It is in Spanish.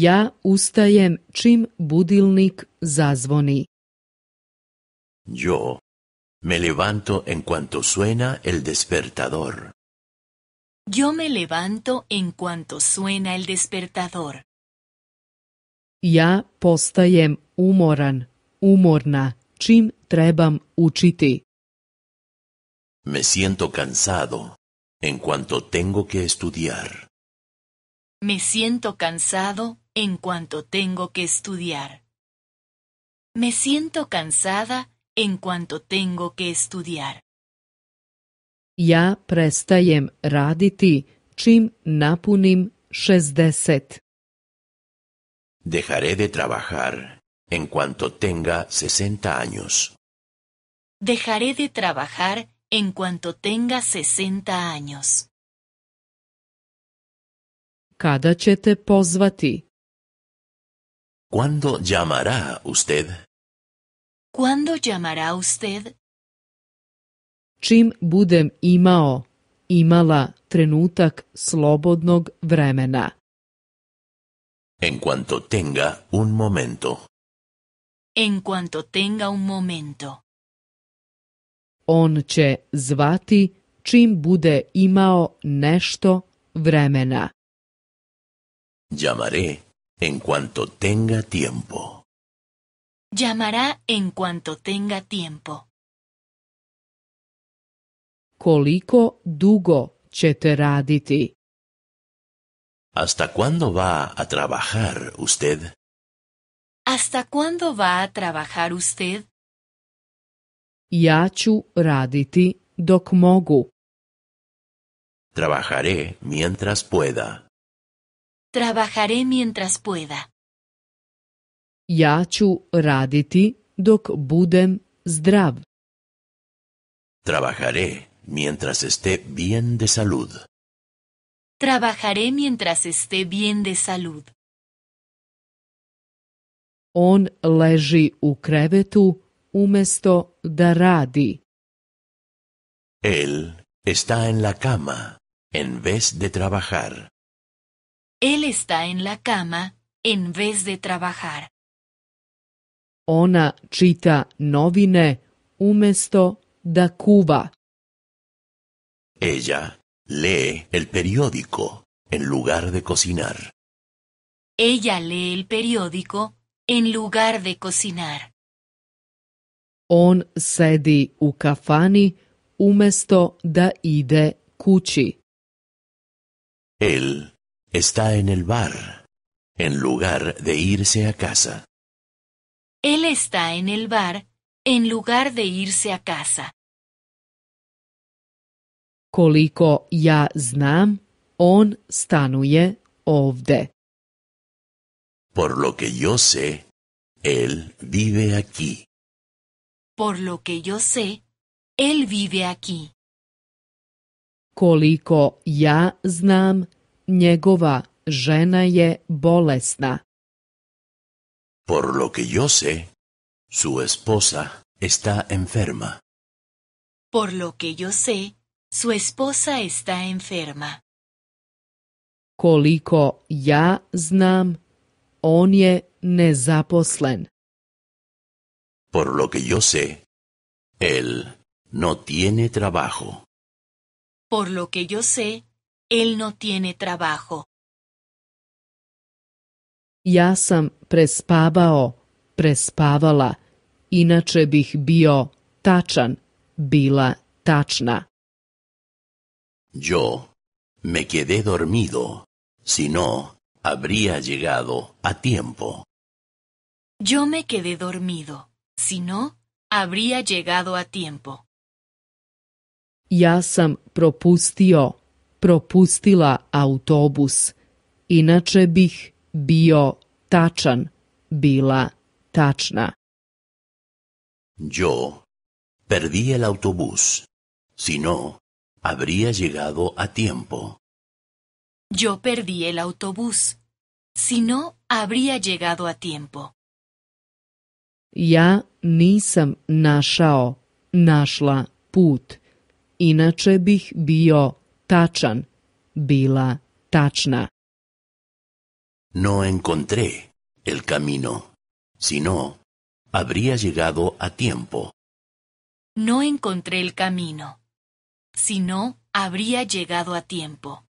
Ja ustajem čim budilnik zazvoni. Yo me levanto en cuanto suena el despertador. Yo me levanto en cuanto suena el despertador. Ja postajem umoran, umorna, čim trebam učiti. Me siento cansado en cuanto tengo que estudiar. Me siento cansado en cuanto tengo que estudiar. Me siento cansada en cuanto tengo que estudiar. Ya prestajem raditi čim napunim 60. Dejaré de trabajar en cuanto tenga sesenta años. Dejaré de trabajar en cuanto tenga 60 años. Kada ćete pozvati? ¿Cuándo llamará usted? ¿Cuándo llamará usted? Čim budem imao, imala trenutak slobodnog vremena. En cuanto tenga un momento. En cuanto tenga un momento. On će zvati čim bude imao nešto vremena. Llamaré en cuanto tenga tiempo. Llamará en cuanto tenga tiempo. Koliko dugo ćete ¿Hasta cuándo va a trabajar usted? ¿Hasta cuándo va a trabajar usted? Ja raditi dok mogu. Trabajaré mientras pueda. Trabajaré mientras pueda. Ja raditi dok budem zdrav. Trabajaré mientras esté bien de salud. Trabajaré mientras esté bien de salud. On leži u krevetu umesto da radi. Él está en la cama en vez de trabajar. Él está en la cama en vez de trabajar. Ona čita novine umesto da kuva. Ella lee el periódico en lugar de cocinar. Ella lee el periódico en lugar de cocinar. On sedi u kafani umesto da ide kući. Él está en el bar, en lugar de irse a casa. Él está en el bar, en lugar de irse a casa. Koliko ya znam, on stanuje ovde. Por lo que yo sé, él vive aquí. Por lo que yo sé, él vive aquí. Koliko ya znam, bolesna. Por lo que yo sé, su esposa está enferma. Por lo que yo sé, su esposa está enferma. Colico ya znam, on je nezaposlen. Por lo que yo sé, él no tiene trabajo. Por lo que yo sé, él no tiene trabajo. Yasam sam prespavao, prespavala, inače bih bio tačan, bila tačna. Yo me quedé dormido, si no, habría llegado a tiempo. Yo me quedé dormido, si no, habría llegado a tiempo. Yasam sam propustio, propustila autobus. Inače bih bio tačan, bila tachna. Yo perdí el autobús. Si no, habría llegado a tiempo. Yo perdí el autobús. Si no, habría llegado a tiempo. Ya nisam našao, našla put. Inače bih bio tačan, bila tačna. No encontré el camino, sino habría llegado a tiempo. No encontré el camino, sino habría llegado a tiempo.